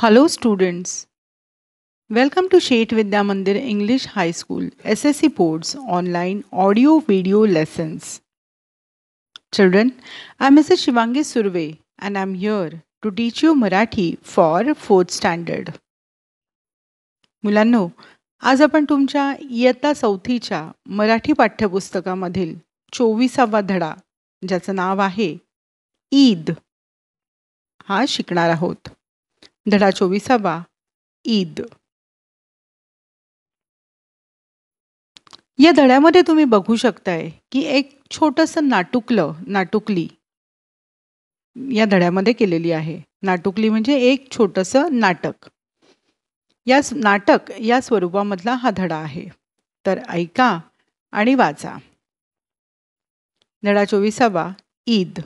hello students welcome to Sheth Vidya Mandir English high school S S C boards online audio video lessons children I is Shivangi Surve and am here to teach you Marathi for fourth standard मुलांनो आज आपण तुमच्या इयत्ता चौथीच्या मराठी पाठ्यपुस्तकामधील चोवीसावा धडा ज्याचं नाव आहे ईद हा शिकणार आहोत धडा चोवीसावा ईद या धड्यामध्ये तुम्ही बघू शकताय की एक छोटंसं नाटुकल, नाटुकली या धड्यामध्ये केलेली आहे नाटुकली म्हणजे एक छोटंसं नाटक या नाटक या स्वरूपामधला हा धडा आहे तर ऐका आणि वाचा धडा चोवीसावा ईद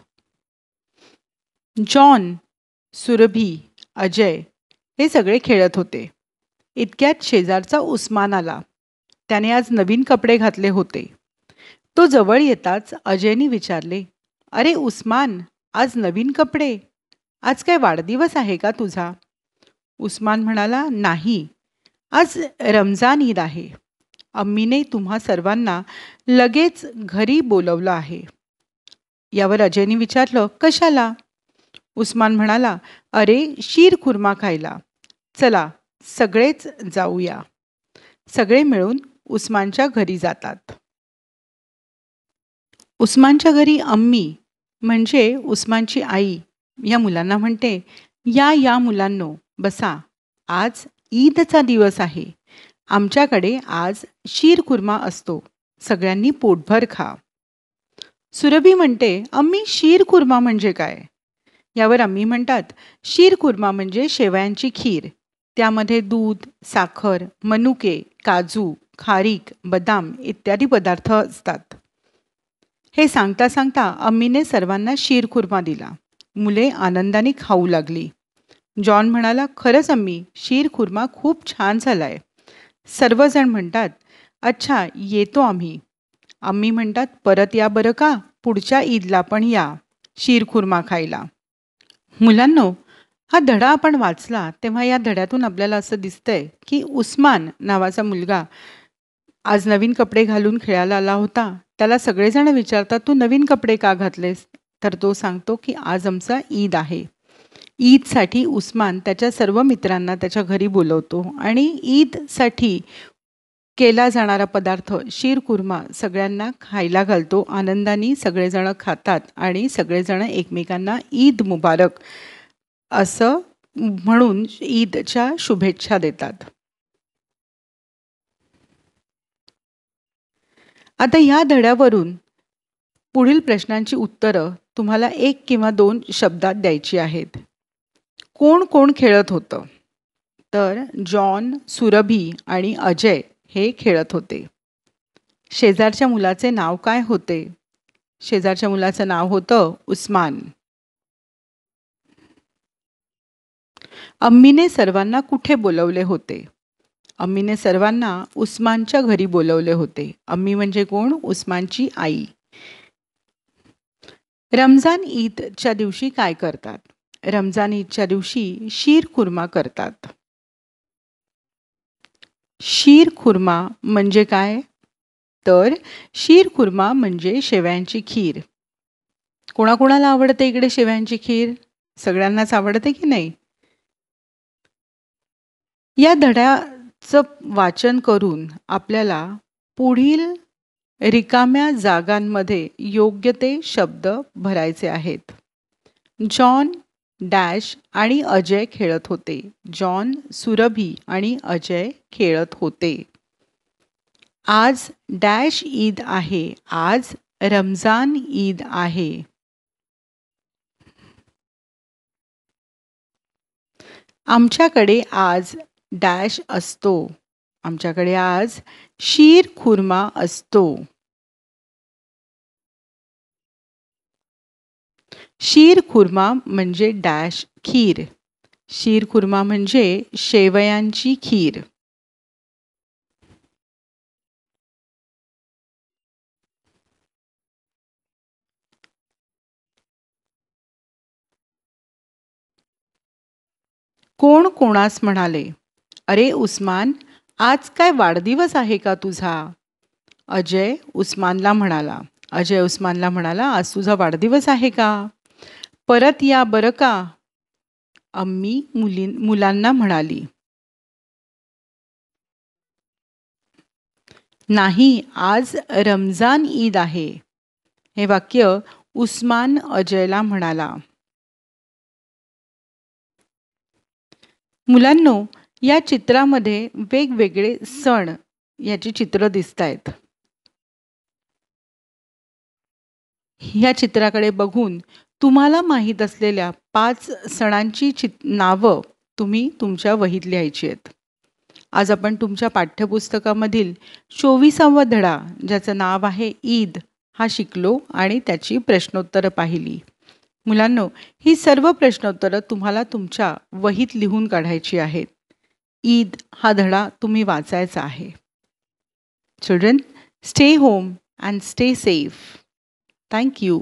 जॉन सुरभी अजय हे सगळे खेळत होते इतक्यात शेजारचा उस्मान आला त्याने आज नवीन कपडे घातले होते तो जवळ येताच अजयने विचारले अरे उस्मान आज नवीन कपडे आज काय वाढदिवस आहे का तुझा उस्मान म्हणाला नाही आज रमजान ईद आहे अम्मीने तुम्हा सर्वांना लगेच घरी बोलवलं आहे यावर अजयने विचारलं कशाला उस्मान म्हणाला अरे शीर खुर्मा खायला चला सगळेच जाऊया सगळे मिळून उस्मानच्या घरी जातात उस्मानच्या घरी अम्मी म्हणजे उस्मानची आई या मुलांना म्हणते या या मुलांनो बसा आज ईदचा दिवस आहे आमच्याकडे आज खुर्मा असतो सगळ्यांनी पोटभर खा सुरभी म्हणते अम्मी खुर्मा म्हणजे काय यावर आम्ही म्हणतात शीर खुर्मा म्हणजे शेवयांची खीर त्यामध्ये दूध साखर मनुके काजू खारीक बदाम इत्यादी पदार्थ असतात हे सांगता सांगता अम्मीने सर्वांना शीर खुर्मा दिला मुले आनंदाने खाऊ लागली जॉन म्हणाला खरंच अम्मी खुर्मा खूप छान झालाय सर्वजण म्हणतात अच्छा येतो आम्ही आम्ही म्हणतात परत या बरं का पुढच्या ईदला पण या खुर्मा खायला मुलांनो हा धडा आपण वाचला तेव्हा या धड्यातून आपल्याला असं दिसतंय की उस्मान नावाचा मुलगा आज नवीन कपडे घालून खेळायला आला होता त्याला सगळेजण विचारतात तू नवीन कपडे का घातलेस तर तो सांगतो की आज आमचा ईद आहे ईदसाठी उस्मान त्याच्या सर्व मित्रांना त्याच्या घरी बोलवतो आणि ईदसाठी केला जाणारा पदार्थ शिरकुर्मा सगळ्यांना खायला घालतो आनंदाने सगळेजण खातात आणि सगळेजण एकमेकांना ईद मुबारक असं म्हणून ईदच्या शुभेच्छा देतात आता या धड्यावरून पुढील प्रश्नांची उत्तरं तुम्हाला एक किंवा दोन शब्दात द्यायची आहेत कोण कोण खेळत होतं तर जॉन सुरभी आणि अजय हे खेळत होते शेजारच्या मुलाचे नाव काय होते शेजारच्या मुलाचं नाव होतं उस्मान अम्मीने सर्वांना कुठे बोलवले होते अम्मीने सर्वांना उस्मानच्या घरी बोलवले होते अम्मी म्हणजे कोण उस्मानची आई रमजान ईदच्या दिवशी काय करतात रमजान ईदच्या दिवशी शीर कुर्मा करतात शीरखुर्मा म्हणजे काय तर शीरखुर्मा म्हणजे शेव्यांची खीर कोणाकोणाला आवडते इकडे शेव्यांची खीर सगळ्यांनाच आवडते की नाही या धड्याचं वाचन करून आपल्याला पुढील रिकाम्या जागांमध्ये योग्य ते शब्द भरायचे आहेत जॉन डॅश आणि अजय खेळत होते जॉन सुरभी आणि अजय खेळत होते आज डॅश ईद आहे आज रमजान ईद आहे आमच्याकडे आज डॅश असतो आमच्याकडे आज शीर खुर्मा असतो खुर्मा म्हणजे डॅश खीर खुर्मा म्हणजे शेवयांची खीर कोण कोणास म्हणाले अरे उस्मान आज काय वाढदिवस आहे का तुझा अजय उस्मानला म्हणाला अजय उस्मानला म्हणाला आज तुझा वाढदिवस आहे का परत या बरका, का आम्ही मुली मुलांना म्हणाली नाही आज रमजान ईद आहे हे वाक्य उस्मान अजयला म्हणाला मुलांनो या चित्रामध्ये वेगवेगळे सण याची चित्र दिसत आहेत ह्या चित्राकडे बघून तुम्हाला माहीत असलेल्या पाच सणांची चित नावं तुम्ही तुमच्या वहीत लिहायची आहेत आज आपण तुमच्या पाठ्यपुस्तकामधील चोवीसावा धडा ज्याचं नाव आहे ईद हा शिकलो आणि त्याची प्रश्नोत्तरं पाहिली मुलांनो ही सर्व प्रश्नोत्तरं तुम्हाला तुमच्या वहीत लिहून काढायची आहेत ईद हा धडा तुम्ही वाचायचा आहे children stay home and stay safe thank you